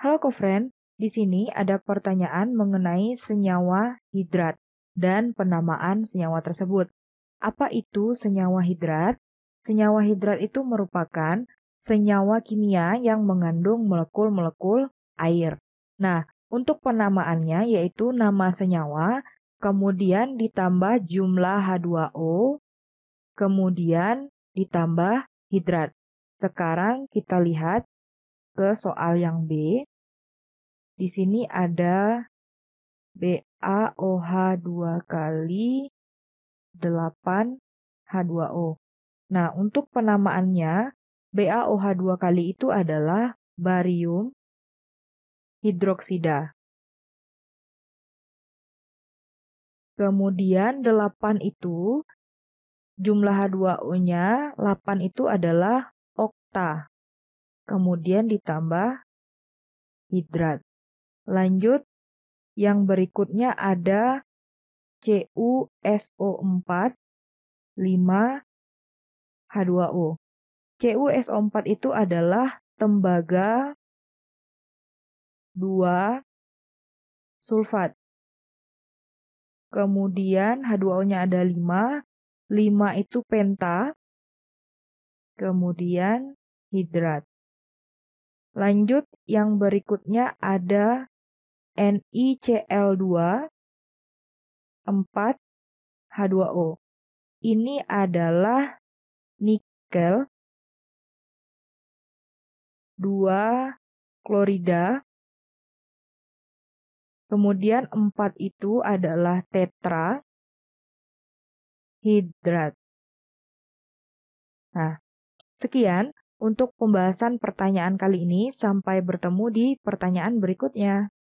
Halo kofren, di sini ada pertanyaan mengenai senyawa hidrat dan penamaan senyawa tersebut. Apa itu senyawa hidrat? Senyawa hidrat itu merupakan senyawa kimia yang mengandung molekul-molekul air. Nah, untuk penamaannya yaitu nama senyawa, kemudian ditambah jumlah H2O, kemudian ditambah hidrat. Sekarang kita lihat ke soal yang B. Di sini ada BaOH 2 kali 8 H2O. Nah, untuk penamaannya, BaOH 2 kali itu adalah barium hidroksida. Kemudian 8 itu jumlah H2O-nya 8 itu adalah okta kemudian ditambah hidrat. Lanjut, yang berikutnya ada CuSO4 5 H2O. CuSO4 itu adalah tembaga 2 sulfat. Kemudian H2O-nya ada 5. 5 itu penta. Kemudian hidrat. Lanjut yang berikutnya ada NiCl2 4 H2O. Ini adalah nikel 2 klorida. Kemudian 4 itu adalah tetra hidrat. Nah, sekian untuk pembahasan pertanyaan kali ini. Sampai bertemu di pertanyaan berikutnya.